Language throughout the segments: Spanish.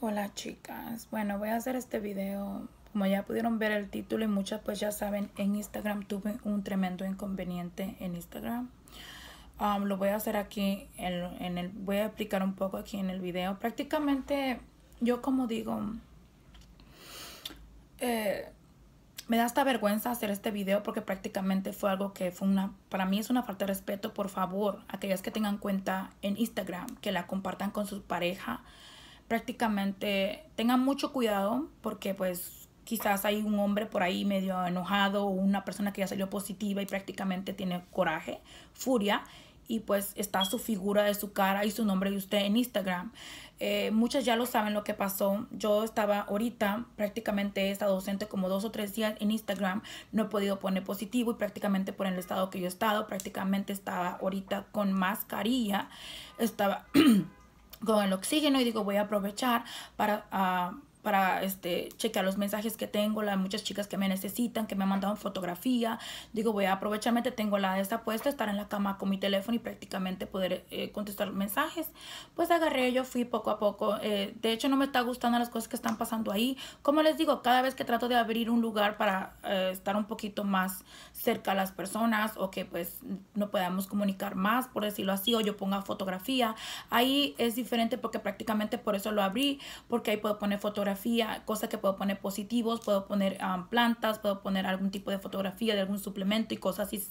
Hola chicas, bueno voy a hacer este video, como ya pudieron ver el título y muchas pues ya saben, en Instagram tuve un tremendo inconveniente en Instagram. Um, lo voy a hacer aquí, en, el, voy a explicar un poco aquí en el video. Prácticamente yo como digo, eh, me da hasta vergüenza hacer este video porque prácticamente fue algo que fue una, para mí es una falta de respeto. Por favor, aquellas que tengan cuenta en Instagram, que la compartan con su pareja prácticamente tengan mucho cuidado porque pues quizás hay un hombre por ahí medio enojado o una persona que ya salió positiva y prácticamente tiene coraje, furia y pues está su figura de su cara y su nombre de usted en Instagram. Eh, muchas ya lo saben lo que pasó. Yo estaba ahorita, prácticamente he estado docente como dos o tres días en Instagram. No he podido poner positivo y prácticamente por el estado que yo he estado, prácticamente estaba ahorita con mascarilla. Estaba... con el oxígeno y digo voy a aprovechar para ah, para este, chequear los mensajes que tengo, las muchas chicas que me necesitan, que me han mandado fotografía. Digo, voy a aprovecharme, tengo la de esta puesta, estar en la cama con mi teléfono y prácticamente poder eh, contestar mensajes. Pues agarré, yo fui poco a poco. Eh, de hecho, no me está gustando las cosas que están pasando ahí. Como les digo, cada vez que trato de abrir un lugar para eh, estar un poquito más cerca a las personas o que pues no podamos comunicar más, por decirlo así, o yo ponga fotografía, ahí es diferente porque prácticamente por eso lo abrí, porque ahí puedo poner fotografía cosas que puedo poner positivos, puedo poner plantas, puedo poner algún tipo de fotografía de algún suplemento y cosas así.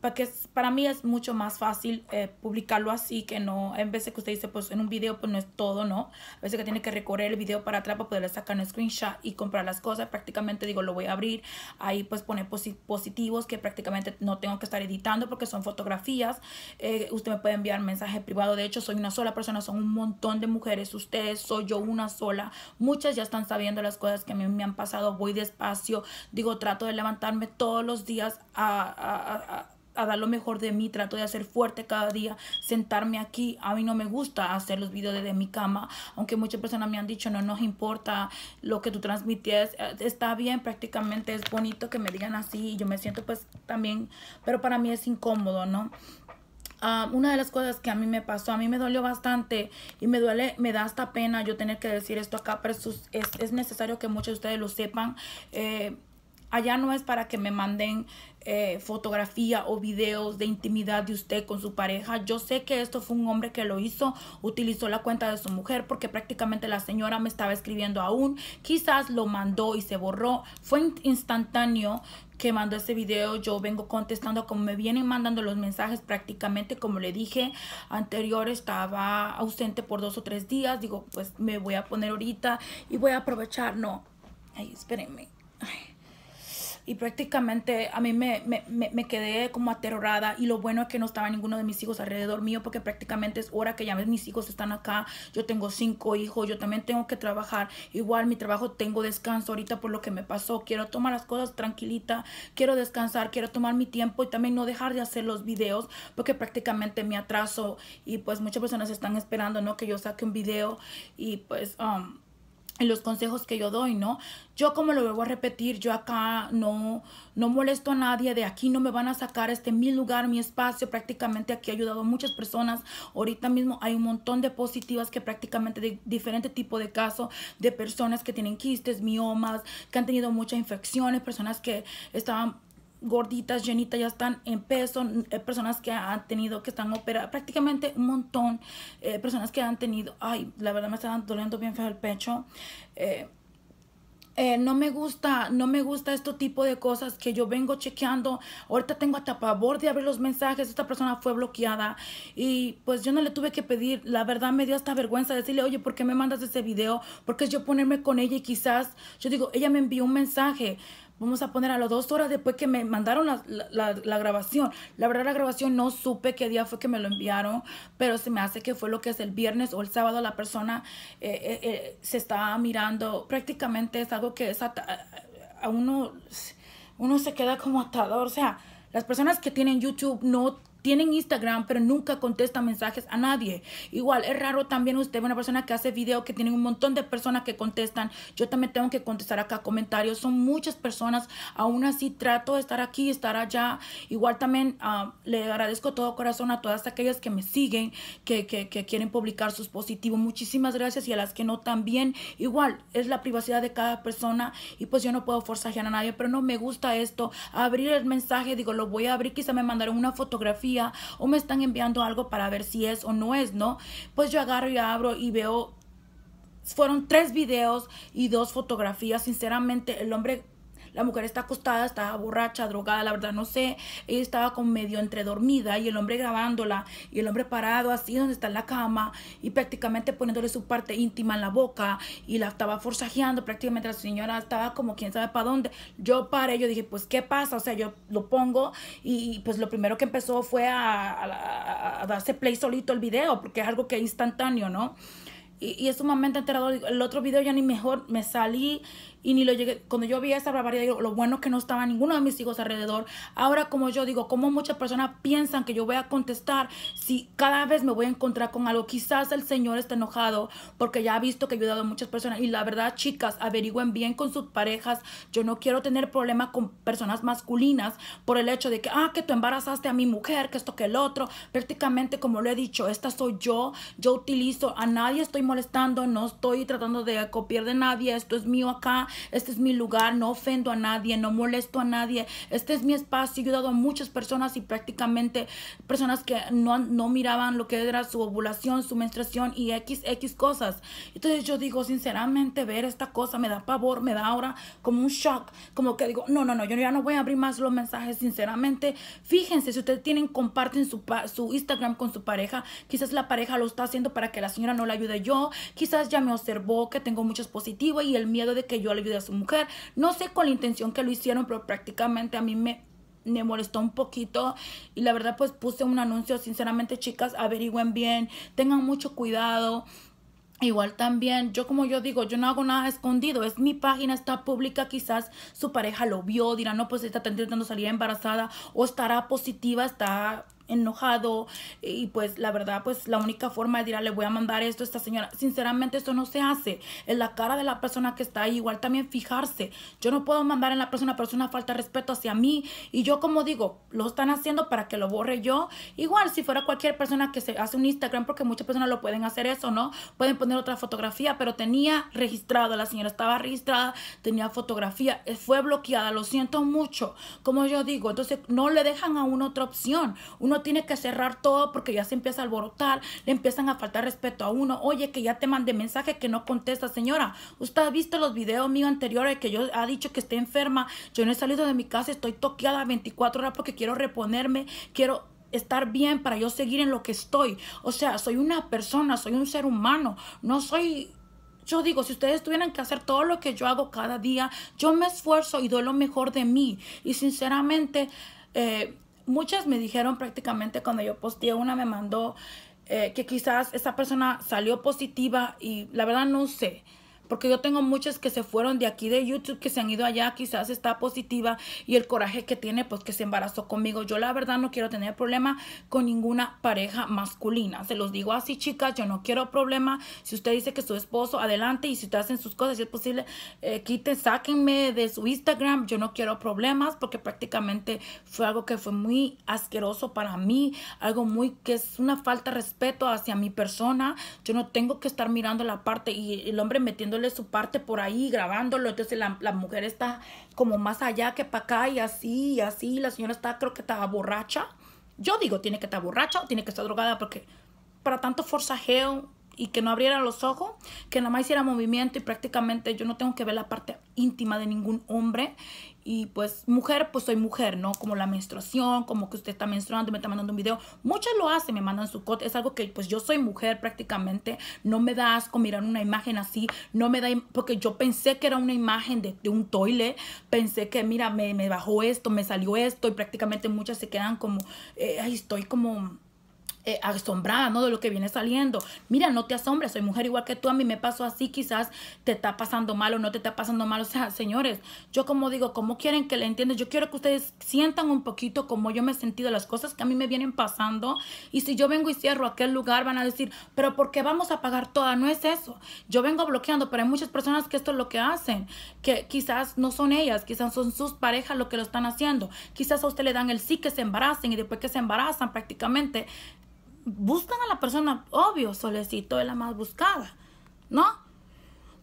Para, que, para mí es mucho más fácil eh, publicarlo así que no, en vez de que usted dice, pues en un video, pues no es todo, ¿no? A veces que tiene que recorrer el video para atrás para poder sacar un screenshot y comprar las cosas. Prácticamente digo, lo voy a abrir, ahí pues poner positivos que prácticamente no tengo que estar editando porque son fotografías. Eh, usted me puede enviar mensaje privado. De hecho, soy una sola persona, son un montón de mujeres. Ustedes, soy yo una sola. Muchas ya están sabiendo las cosas que a mí me han pasado, voy despacio, digo, trato de levantarme todos los días a, dar lo mejor de mí, trato de hacer fuerte cada día, sentarme aquí. A mí no me gusta hacer los videos desde mi cama, aunque muchas personas me han dicho, no nos importa lo que tú transmitías. está bien prácticamente, es bonito que me digan así, yo me siento pues también, pero para mí es incómodo, ¿no? Ah, una de las cosas que a mí me pasó, a mí me dolió bastante y me duele, me da hasta pena yo tener que decir esto acá, pero es, necesario que muchos de ustedes lo sepan. Eh, allá no es para que me manden eh, fotografía o videos de intimidad de usted con su pareja. Yo sé que esto fue un hombre que lo hizo, utilizó la cuenta de su mujer porque prácticamente la señora me estaba escribiendo aún. Quizás lo mandó y se borró. Fue instantáneo que mandó este video, yo vengo contestando como me vienen mandando los mensajes prácticamente, como le dije anterior, estaba ausente por dos o tres días, digo, pues me voy a poner ahorita y voy a aprovechar, no, ay, espérenme, y prácticamente a mí me, quedé como aterrorada y lo bueno es que no estaba ninguno de mis hijos alrededor mío porque prácticamente es hora que ya mis hijos están acá, yo tengo cinco hijos, yo también tengo que trabajar, igual mi trabajo tengo descanso ahorita por lo que me pasó, quiero tomar las cosas tranquilita, quiero descansar, quiero tomar mi tiempo y también no dejar de hacer los videos porque prácticamente me atraso y pues muchas personas están esperando, ¿no? Que yo saque un video y pues... Um, en los consejos que yo doy, ¿no? Yo como lo vuelvo a repetir, yo acá no, no molesto a nadie, de aquí no me van a sacar, este mi lugar, mi espacio, prácticamente aquí he ayudado a muchas personas, ahorita mismo hay un montón de positivas que prácticamente de diferente tipo de caso de personas que tienen quistes, miomas, que han tenido muchas infecciones, personas que estaban gorditas, llenitas, ya están en peso, eh, personas que han tenido, que están operadas, prácticamente un montón, eh, personas que han tenido, ay, la verdad me están doliendo bien feo el pecho. Eh, no me gusta, no me gusta este tipo de cosas que yo vengo chequeando. Ahorita tengo hasta pavor de abrir los mensajes. Esta persona fue bloqueada y pues yo no le tuve que pedir. La verdad me dio hasta vergüenza decirle, oye, ¿por qué me mandas ese video? Porque yo ponerme con ella y quizás, yo digo, ella me envió un mensaje. Vamos a poner a las dos horas después que me mandaron la, la, la, grabación. La verdad, la grabación no supe qué día fue que me lo enviaron, pero se me hace que fue lo que es el viernes o el sábado. La persona eh, eh, eh, se estaba mirando. Prácticamente es algo que es a uno, uno se queda como atado. O sea, las personas que tienen YouTube no tienen Instagram, pero nunca contestan mensajes a nadie. Igual, es raro también usted, una persona que hace video, que tiene un montón de personas que contestan. Yo también tengo que contestar acá comentarios. Son muchas personas. Aún así, trato de estar aquí, estar allá. Igual también ah, le agradezco todo corazón a todas aquellas que me siguen, que, que quieren publicar sus positivos. Muchísimas gracias y a las que no también. Igual, es la privacidad de cada persona y pues yo no puedo forzajear a nadie, pero no me gusta esto. Abrir el mensaje, digo, lo voy a abrir. Quizá me mandaron una fotografía o me están enviando algo para ver si es o no es, ¿no? Pues yo agarro y abro y veo, fueron tres videos y dos fotografías. Sinceramente, el hombre la mujer está acostada, está borracha, drogada, la verdad no sé. Ella estaba con medio entre dormida y el hombre grabándola y el hombre parado así donde está en la cama y prácticamente poniéndole su parte íntima en la boca y la estaba forzajeando. Prácticamente la señora estaba como quién sabe para dónde. Yo paré, yo dije, pues ¿qué pasa? O sea, yo lo pongo y pues lo primero que empezó fue a, a, darse play solito el video porque es algo que es instantáneo, ¿no? Y, y, es sumamente enterador El otro video ya ni mejor me salí y ni lo llegué, cuando yo vi esa barbaridad, lo bueno es que no estaba ninguno de mis hijos alrededor. Ahora, como yo digo, como muchas personas piensan que yo voy a contestar si cada vez me voy a encontrar con algo, quizás el Señor está enojado porque ya ha visto que he ayudado a muchas personas. Y la verdad, chicas, averigüen bien con sus parejas. Yo no quiero tener problemas con personas masculinas por el hecho de que, ah, que tú embarazaste a mi mujer, que esto, que el otro. Prácticamente, como lo he dicho, esta soy yo. Yo utilizo, a nadie estoy molestando, no estoy tratando de copiar de nadie, esto es mío acá este es mi lugar, no ofendo a nadie, no molesto a nadie, este es mi espacio. he ayudado a muchas personas y prácticamente personas que no, no miraban lo que era su ovulación, su menstruación y x, x cosas. Entonces yo digo, sinceramente, ver esta cosa me da pavor, me da ahora como un shock, como que digo, no, no, no, yo ya no voy a abrir más los mensajes, sinceramente. Fíjense, si ustedes tienen, comparten su, su Instagram con su pareja, quizás la pareja lo está haciendo para que la señora no la ayude yo, quizás ya me observó que tengo muchos positivos y el miedo de que yo a su mujer. No sé con la intención que lo hicieron, pero prácticamente a mí me, me molestó un poquito y la verdad pues puse un anuncio, sinceramente chicas, averigüen bien, tengan mucho cuidado. Igual también, yo como yo digo, yo no hago nada escondido, es mi página, está pública, quizás su pareja lo vio, dirá, no, pues está intentando salir embarazada o estará positiva, está enojado eh, y pues la verdad pues la única forma de dirá ah, le voy a mandar esto a esta señora sinceramente esto no se hace en la cara de la persona que está ahí igual también fijarse yo no puedo mandar en la persona pero es una falta de respeto hacia mí y yo como digo lo están haciendo para que lo borre yo igual si fuera cualquier persona que se hace un Instagram porque muchas personas lo pueden hacer eso no pueden poner otra fotografía pero tenía registrado la señora estaba registrada tenía fotografía eh, fue bloqueada lo siento mucho como yo digo entonces no le dejan a una otra opción uno tiene que cerrar todo porque ya se empieza a alborotar, le empiezan a faltar respeto a uno. Oye, que ya te mandé mensaje que no contesta, señora. Usted ha visto los videos míos anteriores que yo ha dicho que estoy enferma. Yo no he salido de mi casa, estoy toqueada 24 horas porque quiero reponerme, quiero estar bien para yo seguir en lo que estoy. O sea, soy una persona, soy un ser humano, no soy yo digo, si ustedes tuvieran que hacer todo lo que yo hago cada día, yo me esfuerzo y doy lo mejor de mí. Y sinceramente, eh, muchas me dijeron prácticamente cuando yo posteé, una me mandó eh, que quizás esa persona salió positiva y la verdad no sé. Porque yo tengo muchas que se fueron de aquí de YouTube, que se han ido allá, quizás está positiva y el coraje que tiene, pues que se embarazó conmigo. Yo la verdad no quiero tener problema con ninguna pareja masculina. Se los digo así, chicas, yo no quiero problema. Si usted dice que su esposo, adelante. Y si usted hacen sus cosas, si es posible, eh, quiten, sáquenme de su Instagram. Yo no quiero problemas porque prácticamente fue algo que fue muy asqueroso para mí. Algo muy que es una falta de respeto hacia mi persona. Yo no tengo que estar mirando la parte y el hombre metiendo su parte por ahí, grabándolo. Entonces la, mujer está como más allá que para acá y así, y así. La señora está, creo que está borracha. Yo digo, tiene que estar borracha o tiene que estar drogada porque para tanto forzajeo y que no abriera los ojos, que nada más hiciera movimiento y prácticamente yo no tengo que ver la parte íntima de ningún hombre. Y pues mujer, pues soy mujer, ¿no? Como la menstruación, como que usted está menstruando, me está mandando un video. Muchas lo hacen, me mandan su cot. Es algo que pues yo soy mujer prácticamente. No me da asco mirar una imagen así. No me da, porque yo pensé que era una imagen de, un toile. Pensé que, mira, me, bajó esto, me salió esto. Y prácticamente muchas se quedan como, ahí eh, ay, estoy como eh, asombrada, ¿no? De lo que viene saliendo. Mira, no te asombres, soy mujer igual que tú, a mí me pasó así, quizás te está pasando mal o no te está pasando mal. O sea, señores, yo como digo, cómo quieren que le entiendan? Yo quiero que ustedes sientan un poquito como yo me he sentido, las cosas que a mí me vienen pasando. Y si yo vengo y cierro aquel lugar, van a decir, pero ¿por qué vamos a pagar toda? No es eso. Yo vengo bloqueando, pero hay muchas personas que esto es lo que hacen, que quizás no son ellas, quizás son sus parejas lo que lo están haciendo. Quizás a usted le dan el sí que se embaracen y después que se embarazan prácticamente buscan a la persona, obvio, Solecito es la más buscada, ¿no?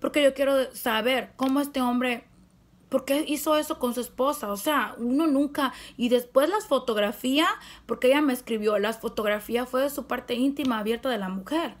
Porque yo quiero saber cómo este hombre, por qué hizo eso con su esposa, o sea, uno nunca, y después las fotografías, porque ella me escribió, las fotografías fue de su parte íntima abierta de la mujer.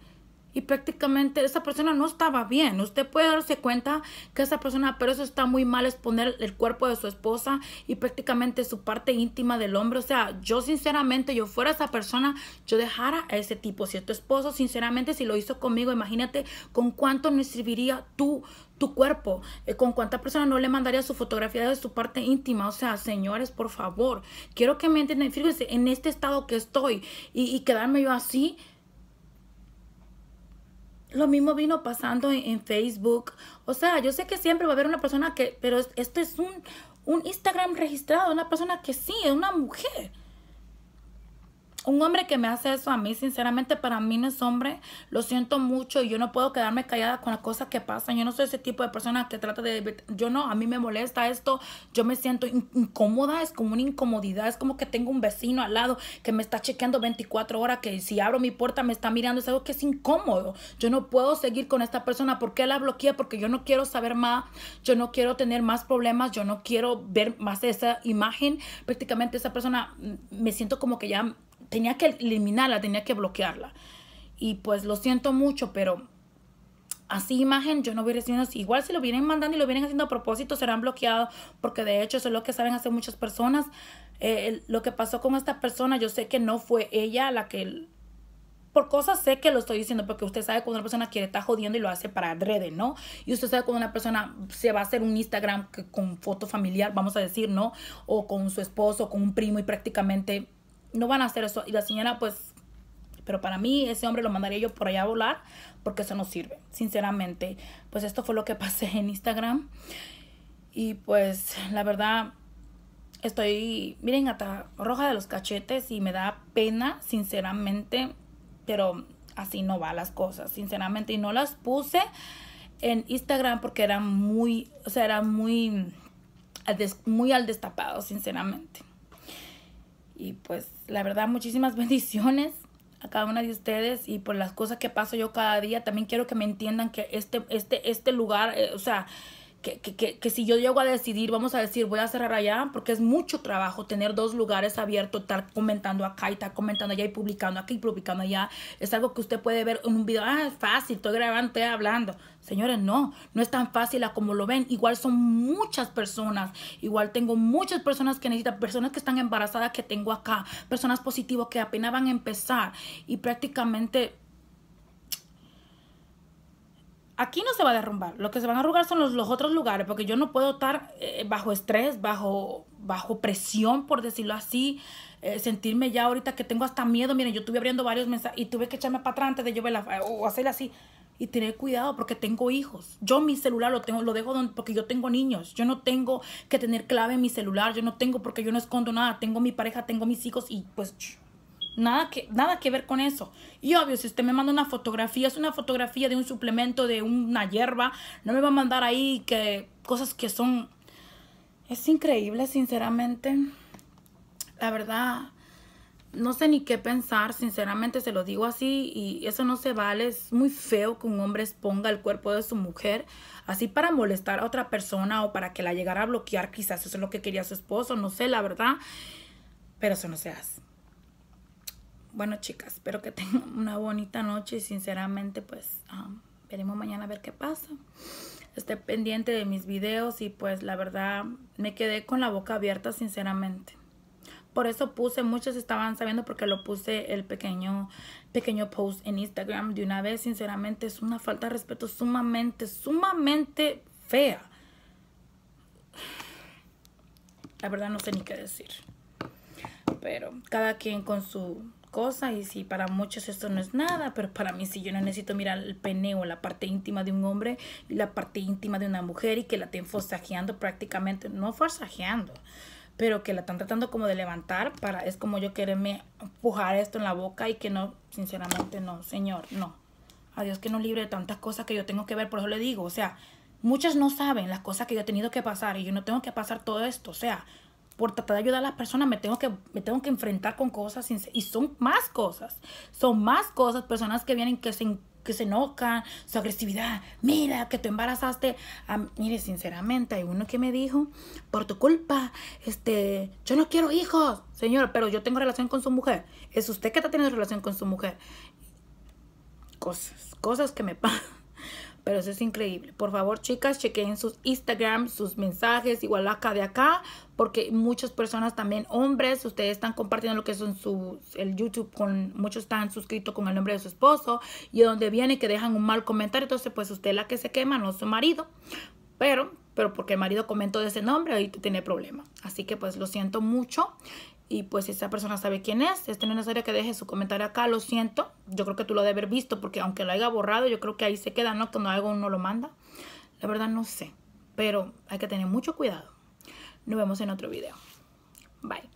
Y prácticamente esa persona no estaba bien. Usted puede darse cuenta que esa persona, pero eso está muy mal exponer el cuerpo de su esposa y prácticamente su parte íntima del hombre. O sea, yo sinceramente, yo fuera esa persona, yo dejara a ese tipo. Si tu esposo, sinceramente, si lo hizo conmigo, imagínate con cuánto me serviría tú tu cuerpo, eh, con cuánta persona no le mandaría su fotografía de su parte íntima. O sea, señores, por favor, quiero que me entiendan, fíjense, en este estado que estoy y, y quedarme yo así, lo mismo vino pasando en, Facebook. O sea, yo sé que siempre va a haber una persona que, pero esto es un, un Instagram registrado, una persona que sí, es una mujer un hombre que me hace eso a mí, sinceramente, para mí no es hombre. Lo siento mucho y yo no puedo quedarme callada con las cosas que pasan. Yo no soy ese tipo de persona que trata de... Yo no, a mí me molesta esto. Yo me siento incómoda, es como una incomodidad. Es como que tengo un vecino al lado que me está chequeando 24 horas, que si abro mi puerta me está mirando. Es algo que es incómodo. Yo no puedo seguir con esta persona. ¿Por qué la bloquea, Porque yo no quiero saber más. Yo no quiero tener más problemas. Yo no quiero ver más esa imagen. Prácticamente esa persona mm, me siento como que ya tenía que eliminarla, tenía que bloquearla. Y pues lo siento mucho, pero así imagen yo no voy recibiendo. Igual si lo vienen mandando y lo vienen haciendo a propósito, serán bloqueados, porque de hecho eso es lo que saben hacer muchas personas. Eh, lo que pasó con esta persona, yo sé que no fue ella la que... Por cosas sé que lo estoy diciendo, porque usted sabe cuando una persona quiere estar jodiendo y lo hace para adrede, ¿no? Y usted sabe cuando una persona se va a hacer un Instagram con foto familiar, vamos a decir, ¿no? O con su esposo, con un primo y prácticamente no van a hacer eso. Y la señora, pues, pero para mí ese hombre lo mandaría yo por allá a volar porque eso no sirve, sinceramente. Pues esto fue lo que pasé en Instagram. Y pues, la verdad, estoy, miren, hasta roja de los cachetes y me da pena, sinceramente, pero así no va las cosas, sinceramente. Y no las puse en Instagram porque era muy, o sea, era muy, muy al destapado, sinceramente. Y pues la verdad, muchísimas bendiciones a cada una de ustedes y por las cosas que paso yo cada día. También quiero que me entiendan que este, este, este lugar, eh, o sea, que, si yo llego a decidir, vamos a decir, voy a cerrar allá, porque es mucho trabajo tener dos lugares abiertos, estar comentando acá y estar comentando allá y publicando aquí y publicando allá. Es algo que usted puede ver en un video, ah, es fácil, estoy grabando, estoy hablando. Señores, no, no es tan fácil como lo ven. Igual son muchas personas. Igual tengo muchas personas que necesitan, personas que están embarazadas que tengo acá, personas positivas que apenas van a empezar y prácticamente aquí no se va a derrumbar. Lo que se van a arrugar son los, otros lugares, porque yo no puedo estar eh, bajo estrés, bajo, bajo presión, por decirlo así, eh, sentirme ya ahorita que tengo hasta miedo. Miren, yo estuve abriendo varios mensajes y tuve que echarme para atrás antes de yo eh, o hacerla así. Y tener cuidado porque tengo hijos. Yo mi celular lo tengo, lo dejo porque yo tengo niños. Yo no tengo que tener clave en mi celular. Yo no tengo porque yo no escondo nada. Tengo mi pareja, tengo mis hijos y pues Nada que, nada que ver con eso. Y obvio, si usted me manda una fotografía, es una fotografía de un suplemento, de una hierba, no me va a mandar ahí que cosas que son... Es increíble, sinceramente. La verdad, no sé ni qué pensar, sinceramente se lo digo así y eso no se vale. Es muy feo que un hombre exponga el cuerpo de su mujer así para molestar a otra persona o para que la llegara a bloquear. Quizás eso es lo que quería su esposo, no sé, la verdad. Pero eso no se hace bueno, chicas, espero que tengan una bonita noche y sinceramente, pues, veremos mañana a ver qué pasa. Esté pendiente de mis videos y pues la verdad me quedé con la boca abierta, sinceramente. Por eso puse, muchos estaban sabiendo porque lo puse el pequeño, pequeño post en Instagram de una vez. Sinceramente es una falta de respeto sumamente, sumamente fea. La verdad no sé ni qué decir. Pero cada quien con su cosas y si para muchos esto no es nada, pero para mí si yo no necesito mirar el peneo, la parte íntima de un hombre y la parte íntima de una mujer y que la estén forzajeando prácticamente, no forzajeando, pero que la están tratando como de levantar para, es como yo quererme empujar esto en la boca y que no, sinceramente no, señor, no. A Dios que no libre de tantas cosas que yo tengo que ver, por eso le digo, o sea, muchas no saben las cosas que yo he tenido que pasar y yo no tengo que pasar todo esto, o sea, por tratar de ayudar a las personas me tengo que, me tengo que enfrentar con cosas y son más cosas, son más cosas, personas que vienen que se, que se enojan, su agresividad, mira que tú embarazaste, mire, sinceramente hay uno que me dijo, por tu culpa, este, yo no quiero hijos, señor, pero yo tengo relación con su mujer, es usted que está teniendo relación con su mujer, cosas, cosas que me pasan. Pero eso es increíble. Por favor, chicas, chequen sus Instagram, sus mensajes, igual acá de acá, porque muchas personas también, hombres, ustedes están compartiendo lo que son su, el YouTube, con muchos están suscritos con el nombre de su esposo, y donde viene que dejan un mal comentario, entonces pues usted es la que se quema, no su marido. Pero, pero porque el marido comentó de ese nombre, ahí tiene problema. Así que pues lo siento mucho y pues esa persona sabe quién es. Este no es necesario que deje su comentario acá, lo siento. Yo creo que tú lo debes haber visto porque aunque lo haya borrado, yo creo que ahí se queda, ¿no? Cuando algo uno lo manda. La verdad no sé, pero hay que tener mucho cuidado. Nos vemos en otro video. Bye.